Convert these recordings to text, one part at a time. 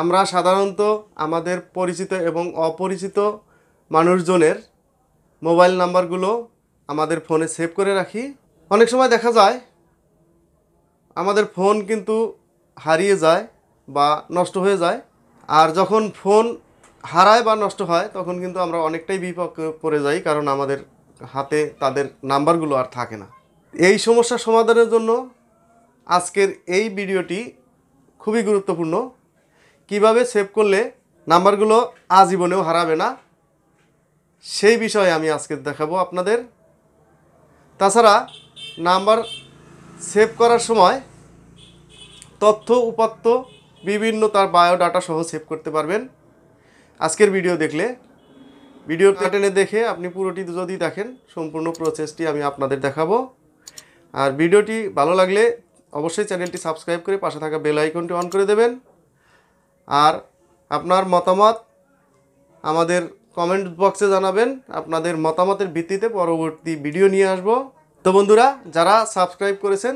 আমরা সাধারণত আমাদের পরিচিত এবং অপরিচিত মানুষজনের মোবাইল নাম্বারগুলো আমাদের ফোনে সেভ করে রাখি অনেক সময় দেখা যায় আমাদের ফোন কিন্তু হারিয়ে যায় বা নষ্ট হয়ে যায় আর যখন ফোন হারায় বা নষ্ট হয় তখন কিন্তু আমরা অনেকটাই বিপক্ষে পড়ে যাই কারণ আমাদের হাতে তাদের নাম্বারগুলো আর থাকে না এই সমস্যা সমাধানের জন্য আজকের এই ভিডিওটি খুবই গুরুত্বপূর্ণ কিভাবে সেভ করলে নাম্বারগুলো আজীবনেও হারাবে না সেই বিষয়ে আমি আজকে দেখাবো আপনাদের তাছাড়া নাম্বার সেভ করার সময় তথ্য উপাত্ত বিভিন্ন তার বায়োডাটা সহ সেভ করতে পারবেন আজকের ভিডিও দেখলে ভিডিও প্যাটার্নে দেখে আপনি পুরোটি যদি দেখেন সম্পূর্ণ প্রসেসটি আমি আপনাদের দেখাবো আর ভিডিওটি ভালো লাগলে অবশ্যই চ্যানেলটি সাবস্ক্রাইব করে পাশে থাকা বেল আইকনটি অন করে দেবেন আর আপনার মতামত আমাদের কমেন্ট বক্সে জানাবেন আপনাদের মতামতের ভিত্তিতে পরবর্তী ভিডিও নিয়ে আসব তো বন্ধুরা যারা সাবস্ক্রাইব করেছেন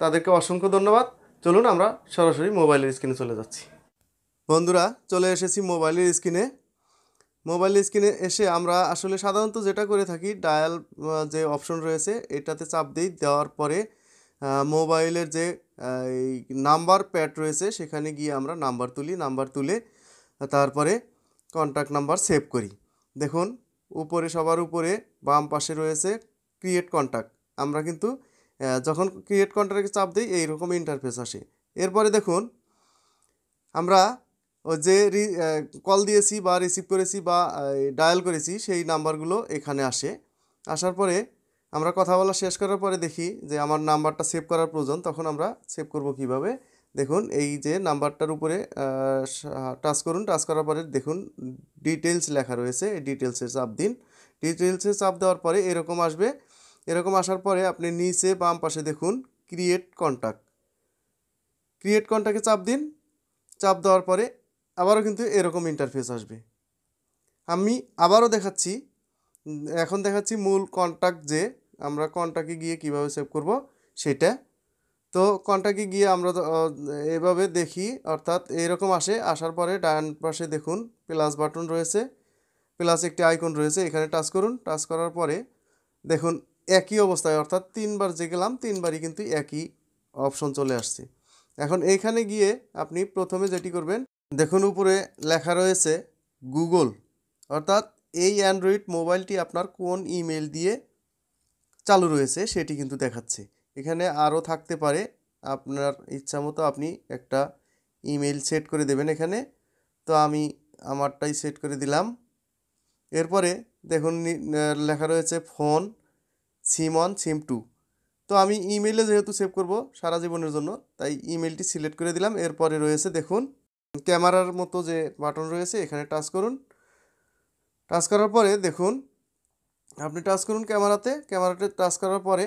তাদেরকে অসংখ্য ধন্যবাদ চলুন আমরা সরাসরি মোবাইলের স্ক্রিনে চলে যাচ্ছি বন্ধুরা চলে এসেছি মোবাইলের স্ক্রিনে মোবাইল স্ক্রিনে এসে আমরা আসলে সাধারণত যেটা করে থাকি ডায়াল যে অপশন রয়েছে এটাতে চাপ দিই দেওয়ার পরে মোবাইলের যে এই নাম্বার প্যাড রয়েছে সেখানে গিয়ে আমরা নাম্বার তুলি নাম্বার তুলে তারপরে কন্ট্যাক্ট নাম্বার সেভ করি দেখুন উপরে সবার উপরে বাম পাশে রয়েছে ক্রিয়েট কন্ট্যাক্ট আমরা কিন্তু যখন ক্রিয়েট কন্ট্যাক্টে চাপ দিই এইরকম ইন্টারফেস আসে এরপরে দেখুন আমরা ও যে কল দিয়েছি বা রিসিভ করেছি বা ডায়াল করেছি সেই নাম্বারগুলো এখানে আসে আসার পরে আমরা কথা বলা শেষ করার পরে দেখি যে আমার নাম্বারটা সেভ করার প্রয়োজন তখন আমরা সেভ করব কিভাবে দেখুন এই যে নাম্বারটার উপরে টাচ করুন টাচ করার পরে দেখুন ডিটেলস লেখা রয়েছে এই ডিটেলসে চাপ দিন ডিটেলসে চাপ দেওয়ার পরে এরকম আসবে এরকম আসার পরে আপনি নিচে বাম পাশে দেখুন ক্রিয়েট কন্ট্যাক্ট ক্রিয়েট কন্ট্যাক্টে চাপ দিন চাপ দেওয়ার পরে আবারও কিন্তু এরকম ইন্টারফেস আসবে আমি আবারও দেখাচ্ছি এখন দেখাচ্ছি মূল কন্ট্যাক্ট যে আমরা কন্ট্যাক্টে গিয়ে কিভাবে সেভ করব সেটা তো কন্ট্যাক্টে গিয়ে আমরা এভাবে দেখি অর্থাৎ এরকম আসে আসার পরে ডান পাশে দেখুন প্লাস বাটন রয়েছে প্লাস একটি আইকন রয়েছে এখানে টাচ করুন টাচ করার পরে দেখুন একই অবস্থায় অর্থাৎ তিনবার যে গেলাম তিনবারই কিন্তু একই অপশন চলে আসছে এখন এইখানে গিয়ে আপনি প্রথমে যেটি করবেন দেখুন উপরে লেখা রয়েছে গুগল অর্থাৎ এই অ্যান্ড্রয়েড মোবাইলটি আপনার কোন ইমেল দিয়ে চালু রয়েছে সেটি কিন্তু দেখাচ্ছে এখানে আরও থাকতে পারে আপনার ইচ্ছা মতো আপনি একটা ইমেল সেট করে দেবেন এখানে তো আমি আমারটাই সেট করে দিলাম এরপরে দেখুন লেখা রয়েছে phone SIM one SIM two তো আমি ইমেলে যেহেতু সেভ করব সারা জীবনের জন্য তাই ইমেলটি সিলেক্ট করে দিলাম এরপরে রয়েছে দেখুন ক্যামেরার মতো যে বাটন রয়েছে এখানে টাচ করুন টাচ করার পরে দেখুন আপনি টাচ করুন ক্যামেরাতে ক্যামেরাতে টাচ করার পরে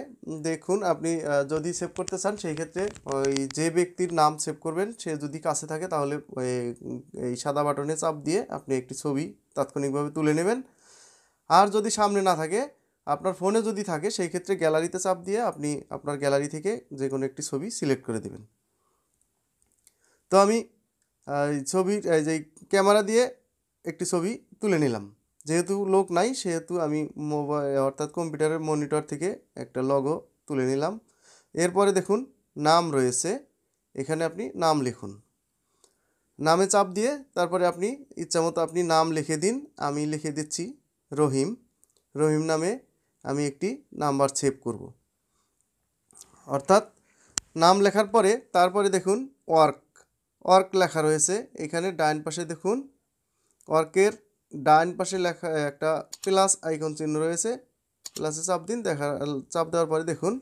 দেখুন আপনি যদি সেভ করতে চান সেই ক্ষেত্রে ওই যে ব্যক্তির নাম সেভ করবেন সে যদি কাছে থাকে তাহলে এই সাদা বাটনে চাপ দিয়ে আপনি একটি ছবি তাৎক্ষণিকভাবে তুলে নেবেন আর যদি সামনে না থাকে আপনার ফোনে যদি থাকে সেই ক্ষেত্রে গ্যালারিতে চাপ দিয়ে আপনি আপনার গ্যালারি থেকে যে কোনো একটি ছবি সিলেক্ট করে দেবেন তো আমি ছবির যে ক্যামেরা দিয়ে একটি ছবি তুলে নিলাম যেহেতু লোক নাই সেহেতু আমি মোবাইল অর্থাৎ কম্পিউটারের মনিটর থেকে একটা লগো তুলে নিলাম এরপরে দেখুন নাম রয়েছে এখানে আপনি নাম লিখুন নামে চাপ দিয়ে তারপরে আপনি ইচ্ছামতো আপনি নাম লিখে দিন আমি লিখে দিচ্ছি রহিম রহিম নামে আমি একটি নাম্বার সেভ করব অর্থাৎ নাম লেখার পরে তারপরে দেখুন ওয়ার্ক ওয়ার্ক লেখা রয়েছে এখানে ডাইন পাশে দেখুন ওয়ার্কের ডান পাশে লেখা একটা প্লাস আইকন চিহ্ন রয়েছে প্লাসে চাপ দিন দেখা চাপ দেওয়ার পরে দেখুন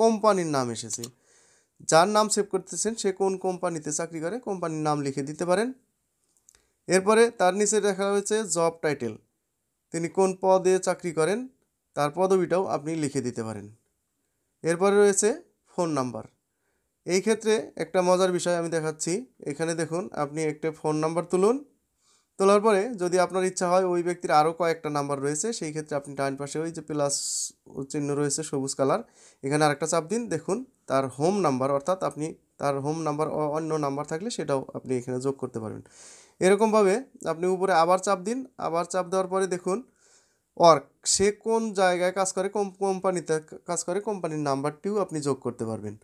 কোম্পানির নাম এসেছে যার নাম সেভ করতেছেন সে কোন কোম্পানিতে চাকরি করে কোম্পানির নাম লিখে দিতে পারেন এরপরে তার নিচে দেখা হয়েছে জব টাইটেল তিনি কোন পদে চাকরি করেন তার পদবিটাও আপনি লিখে দিতে পারেন এরপরে রয়েছে ফোন নাম্বার এই ক্ষেত্রে একটা মজার বিষয় আমি দেখাচ্ছি এখানে দেখুন আপনি একটা ফোন নাম্বার তুলুন তোলার পরে যদি আপনার ইচ্ছা হয় ওই ব্যক্তির আরও কয়েকটা নাম্বার রয়েছে সেই ক্ষেত্রে আপনি ডান পাশে ওই যে প্লাস চিহ্ন রয়েছে সবুজ কালার এখানে আরেকটা চাপ দিন দেখুন তার হোম নাম্বার অর্থাৎ আপনি তার হোম নাম্বার অন্য নাম্বার থাকলে সেটাও আপনি এখানে যোগ করতে পারবেন এরকমভাবে আপনি উপরে আবার চাপ দিন আবার চাপ দেওয়ার পরে দেখুন অর্ক সে কোন জায়গায় কাজ করে কোম্পানিতে কাজ করে কোম্পানির নাম্বারটিও আপনি যোগ করতে পারবেন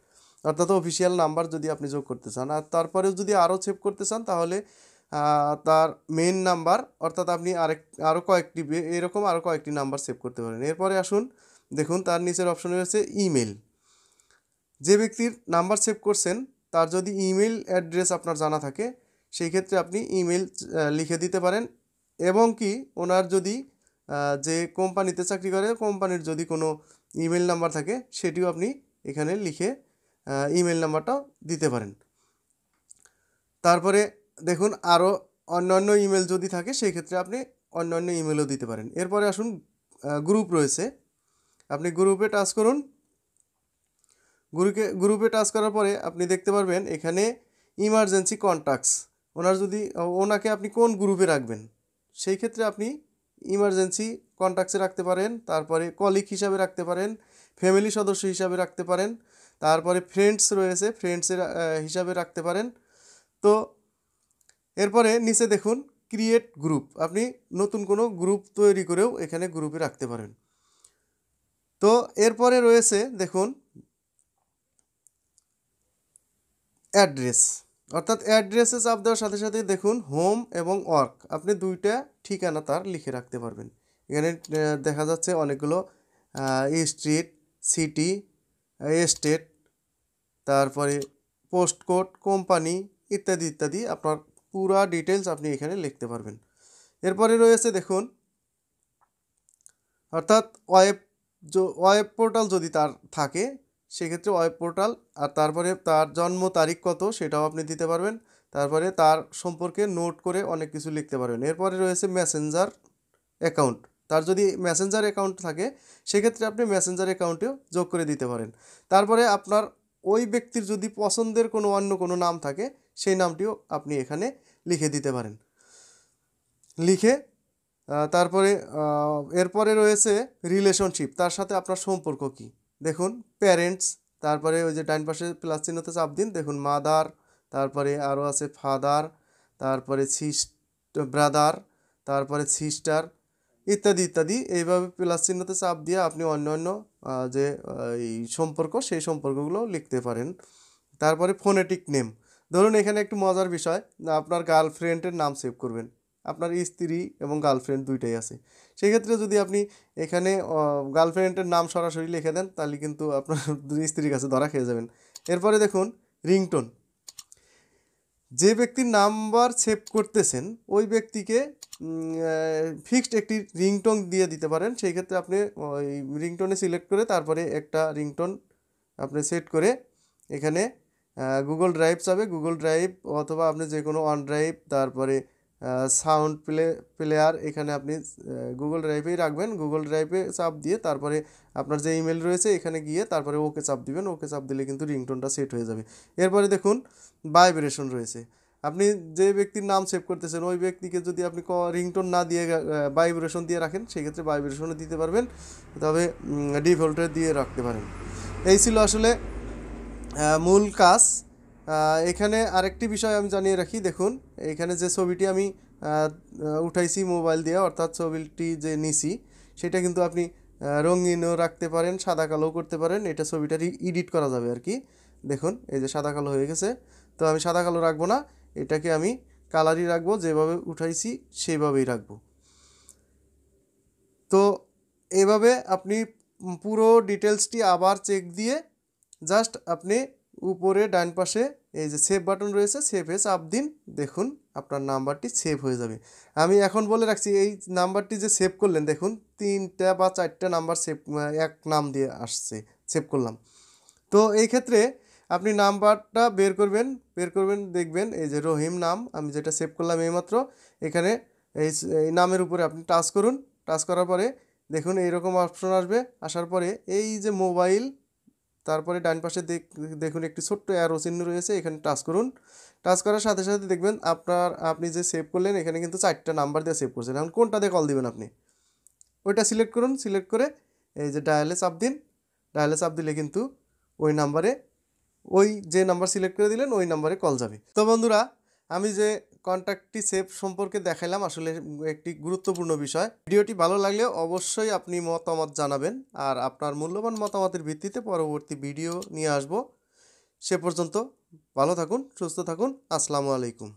অর্থাৎ অফিসিয়াল নাম্বার যদি আপনি যোগ করতে চান আর তারপরেও যদি আরও সেভ করতে চান তাহলে তার মেন নাম্বার অর্থাৎ আপনি আরেক আরও কয়েকটি এরকম আরও কয়েকটি নাম্বার সেভ করতে পারেন এরপরে আসুন দেখুন তার নিচের অপশন রয়েছে ইমেল যে ব্যক্তির নাম্বার সেভ করছেন তার যদি ইমেল অ্যাড্রেস আপনার জানা থাকে সেই ক্ষেত্রে আপনি ইমেল লিখে দিতে পারেন এবং কি ওনার যদি যে কোম্পানিতে চাকরি করে কোম্পানির যদি কোনো ইমেল নাম্বার থাকে সেটিও আপনি এখানে লিখে ইমেল নাম্বারটাও দিতে পারেন তারপরে দেখুন আরও অন্যান্য ইমেল যদি থাকে সেই ক্ষেত্রে আপনি অন্যান্য ইমেলও দিতে পারেন এরপরে আসুন গ্রুপ রয়েছে আপনি গ্রুপে টাচ করুন গ্রুপে গ্রুপে টাচ করার পরে আপনি দেখতে পারবেন এখানে ইমার্জেন্সি কন্ট্যাক্টস ওনার যদি ওনাকে আপনি কোন গ্রুপে রাখবেন সেই ক্ষেত্রে আপনি ইমার্জেন্সি কন্ট্যাক্টসে রাখতে পারেন তারপরে কলিগ হিসাবে রাখতে পারেন ফ্যামিলি সদস্য হিসাবে রাখতে পারেন তারপরে ফ্রেন্ডস রয়েছে ফ্রেন্ডসের হিসাবে রাখতে পারেন তো এরপরে নিচে দেখুন ক্রিয়েট গ্রুপ আপনি নতুন কোনো গ্রুপ তৈরি করেও এখানে গ্রুপে রাখতে পারেন তো এরপরে রয়েছে দেখুন অ্যাড্রেস অর্থাৎ অ্যাড্রেসে চাপ দেওয়ার সাথে সাথে দেখুন হোম এবং ওয়ার্ক আপনি দুইটা ঠিকানা তার লিখে রাখতে পারবেন এখানে দেখা যাচ্ছে অনেকগুলো স্ট্রিট সিটি স্টেট তারপরে পোস্ট কোড কোম্পানি ইত্যাদি ইত্যাদি আপনার পুরা ডিটেলস আপনি এখানে লিখতে পারবেন এরপরে রয়েছে দেখুন অর্থাৎ ওয়েব ওয়েব পোর্টাল যদি তার থাকে সেক্ষেত্রে ওয়েব পোর্টাল আর তারপরে তার জন্ম তারিখ কত সেটাও আপনি দিতে পারবেন তারপরে তার সম্পর্কে নোট করে অনেক কিছু লিখতে পারবেন এরপরে রয়েছে মেসেঞ্জার অ্যাকাউন্ট তার যদি মেসেঞ্জার অ্যাকাউন্ট থাকে সেক্ষেত্রে আপনি মেসেঞ্জার অ্যাকাউন্টেও যোগ করে দিতে পারেন তারপরে আপনার ওই ব্যক্তির যদি পছন্দের কোনো অন্য কোনো নাম থাকে সেই নামটিও আপনি এখানে লিখে দিতে পারেন লিখে তারপরে এরপরে রয়েছে রিলেশনশিপ তার সাথে আপনার সম্পর্ক কি দেখুন প্যারেন্টস তারপরে ওই যে ডাইন পাশে প্লাস চিহ্নতে চাপ দিন দেখুন মাদার তারপরে আরও আছে ফাদার তারপরে সিস ব্রাদার তারপরে সিস্টার ইত্যাদি ইত্যাদি এইভাবে প্লাস চিহ্নতে চাপ দিয়ে আপনি অন্য অন্য যে এই সম্পর্ক সেই সম্পর্কগুলো লিখতে পারেন তারপরে ফোনেটিক নেম ধরুন এখানে একটু মজার বিষয় আপনার গার্লফ্রেন্ডের নাম সেভ করবেন আপনার স্ত্রী এবং গার্লফ্রেন্ড দুইটাই আছে সেক্ষেত্রে যদি আপনি এখানে গার্লফ্রেন্ডের নাম সরাসরি লিখে দেন তাহলে কিন্তু আপনার স্ত্রীর কাছে ধরা খেয়ে যাবেন এরপরে দেখুন রিংটোন যে ব্যক্তির নাম্বার সেভ করতেছেন ওই ব্যক্তিকে ফিক্সড একটি রিংটোন দিয়ে দিতে পারেন সেই ক্ষেত্রে আপনি ওই রিংটোনে সিলেক্ট করে তারপরে একটা রিংটোন আপনি সেট করে এখানে গুগল ড্রাইভ চাবে গুগল ড্রাইভ অথবা আপনি যে কোনো অন ড্রাইভ তারপরে সাউন্ড প্লে প্লেয়ার এখানে আপনি গুগল ড্রাইভেই রাখবেন গুগল ড্রাইভে চাপ দিয়ে তারপরে আপনার যে ইমেল রয়েছে এখানে গিয়ে তারপরে ওকে চাপ দিবেন ওকে চাপ দিলে কিন্তু রিংটোনটা সেট হয়ে যাবে এরপরে দেখুন ভাইব্রেশন রয়েছে আপনি যে ব্যক্তির নাম সেভ করতেছেন ওই ব্যক্তিকে যদি আপনি ক রিংটোন না দিয়ে ভাইব্রেশন দিয়ে রাখেন সেক্ষেত্রে ভাইব্রেশনও দিতে পারবেন তবে ডিফল্টে দিয়ে রাখতে পারেন এই ছিল আসলে মূল কাজ এখানে আরেকটি বিষয় আমি জানিয়ে রাখি দেখুন এখানে যে ছবিটি আমি উঠাইছি মোবাইল দিয়ে অর্থাৎ ছবিটি যে নিছি সেটা কিন্তু আপনি রঙিনও রাখতে পারেন সাদা কালো করতে পারেন এটা ছবিটা এডিট করা যাবে আর কি দেখুন এই যে সাদা কালো হয়ে গেছে তো আমি সাদা কালো রাখবো না এটাকে আমি কালারই রাখবো যেভাবে উঠাইছি সেইভাবেই রাখবো তো এভাবে আপনি পুরো ডিটেলসটি আবার চেক দিয়ে জাস্ট আপনি উপরে ডান পাশে এই যে সেভ বাটন রয়েছে সেভে চাপ দিন দেখুন আপনার নাম্বারটি সেভ হয়ে যাবে আমি এখন বলে রাখছি এই নাম্বারটি যে সেভ করলেন দেখুন তিনটা বা চারটা নাম্বার সেভ এক নাম দিয়ে আসছে সেভ করলাম তো এই ক্ষেত্রে আপনি নাম্বারটা বের করবেন বের করবেন দেখবেন এই যে রহিম নাম আমি যেটা সেভ করলাম এইমাত্র এখানে এই এই নামের উপরে আপনি টাচ করুন টাচ করার পরে দেখুন এইরকম অপশন আসবে আসার পরে এই যে মোবাইল তারপরে ডান পাশে দেখুন একটি ছোট্ট অ্যারো চিহ্ন রয়েছে এখানে টাচ করুন টাচ করার সাথে সাথে দেখবেন আপনার আপনি যে সেভ করলেন এখানে কিন্তু চারটা নাম্বার দিয়ে সেভ করছেন এখন কোনটা দিয়ে কল দিবেন আপনি ওইটা সিলেক্ট করুন সিলেক্ট করে এই যে ডায়ালে চাপ দিন ডায়ালে চাপ দিলে কিন্তু ওই নাম্বারে ওই যে নাম্বার সিলেক্ট করে দিলেন ওই নাম্বারে কল যাবে তো বন্ধুরা আমি যে কন্ট্যাক্টটি সেভ সম্পর্কে দেখালাম আসলে একটি গুরুত্বপূর্ণ বিষয় ভিডিওটি ভালো লাগলে অবশ্যই আপনি মতামত জানাবেন আর আপনার মূল্যবান মতামতের ভিত্তিতে পরবর্তী ভিডিও নিয়ে আসব সে পর্যন্ত ভালো থাকুন সুস্থ থাকুন আসসালামু আলাইকুম